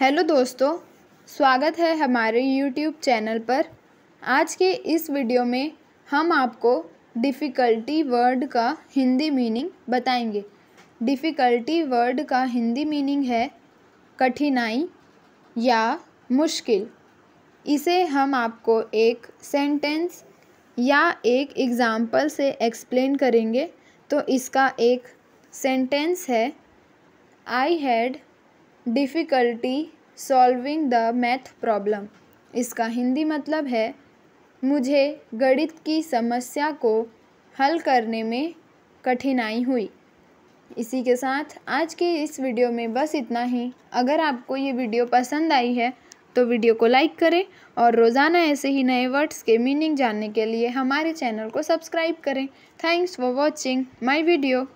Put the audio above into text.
hello दोस्तों स्वागत है हमारे यूट्यूब चैनल पर आज के इस वीडियो में हम आपको डिफ़िकल्टी वर्ड का हिंदी मीनिंग बताएंगे डिफ़िकल्टी वर्ड का हिंदी मीनिंग है कठिनाई या मुश्किल इसे हम आपको एक सेंटेंस या एक एग्ज़ाम्पल से एक्सप्लेन करेंगे तो इसका एक सेंटेंस है I had difficulty solving the math problem इसका हिंदी मतलब है मुझे गणित की समस्या को हल करने में कठिनाई हुई इसी के साथ आज के इस वीडियो में बस इतना ही अगर आपको ये वीडियो पसंद आई है तो वीडियो को लाइक करें और रोज़ाना ऐसे ही नए वर्ड्स के मीनिंग जानने के लिए हमारे चैनल को सब्सक्राइब करें thanks for watching my video